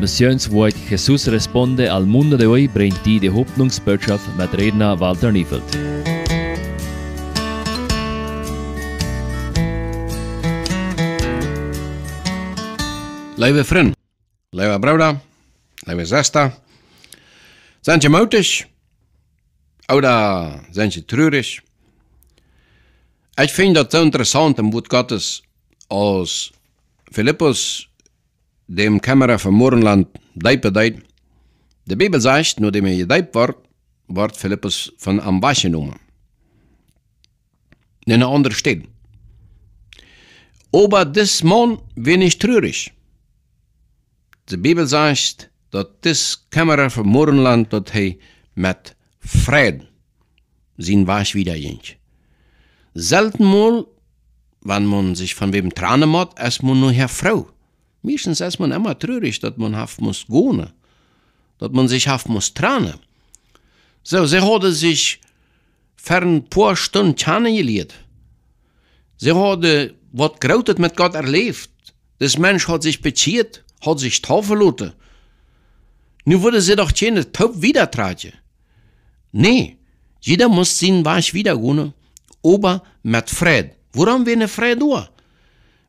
Misiones Word Jesus Responde al Mundo de hoy brengt die die Hoffnungsbotschaft met Redner Walter Niefeld. Lieve vriend, lieve broeder, lieve zuster, zijn je moedig? Oder zijn je treurig? Ik vind dat zo interessant in Woord Gottes als Philippus dem Kämmerer vom Mohrenland Deipe deit. Die Bibel sagt, nur dem er gedeibt wird, wird Philippus von am Waschen genommen. In einer anderen Stelle. Aber des Mann wenig trürig. Die Bibel sagt, dass des Kämmerer vom Mohrenland, dass he mit Frieden sein Wasch wieder wiederging. Selten mal, wenn man sich von wem tranen muss, ist man nur Herr Frau. Meistens ist man immer traurig, dass man haft muss gehen, dass man sich haft muss tranen. So, sie haben sich für ein paar Stunden kennengelernt. Sie haben was Großes mit Gott erlebt. Das Mensch hat sich bezieht, hat sich taufen lassen. Nun würde sie doch keine Taub wieder tragen. Nee, jeder muss seinen wieder wiedergehen, aber mit Fred. Woran wir eine Fred tun?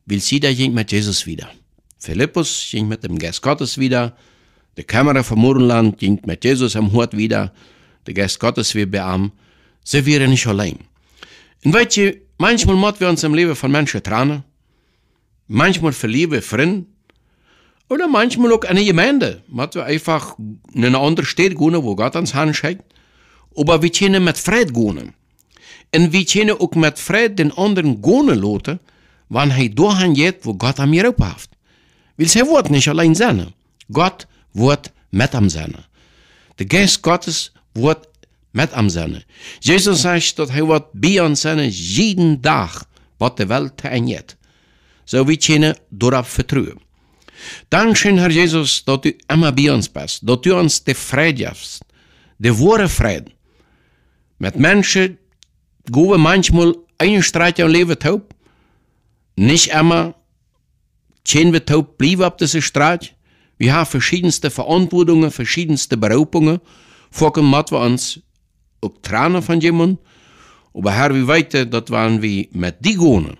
Will sie da mit Jesus wieder? Philippus ging mit dem Geist Gottes wieder, der Kämmerer vom Murrenland ging mit Jesus am Hort wieder, der Geist Gottes wir bei ihm, sie wären nicht allein. Und weißt manchmal müssen wir uns im Leben von Menschen trennen, manchmal verlieben wir Freunde, oder manchmal auch eine Gemeinde, müssen wir einfach in eine andere Stadt gehen, wo Gott uns schenkt, aber wir können mit Fred gehen. Und wir können auch mit Fred den anderen gehen lassen, wenn er dahin geht, wo Gott am Europa hat. Weil er wird nicht allein sein. Gott wird mit am sein. Der Geist Gottes wird mit am sein. Jesus sagt, dass er wird bei uns sein, jeden Tag, was die Welt teilt. So wie ich ihn darauf vertraue. Dankeschön, Herr Jesus, dass du immer bei uns bist, dass du uns die Freude gibst, die wahre Freude. Mit Menschen gehen manchmal eine Straße und leben taub, nicht immer we wir taub blieben straat dieser Straße. Wir haben verschiedenste Verantwortungen, verschiedenste Beraubungen. Vorgemacht wir uns auf Tränen von jemandem. Aber Herr, wir weten dat waren we met die gone.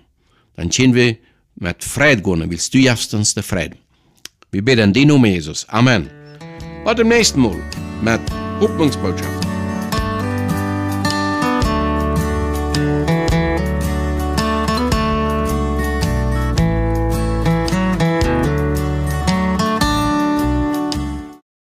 Dan stehen we met vrede gaan. Willst du juist de vrede? We bidden in die Namen, Jesus. Amen. Tot de nächsten keer met hoopmansboodschap.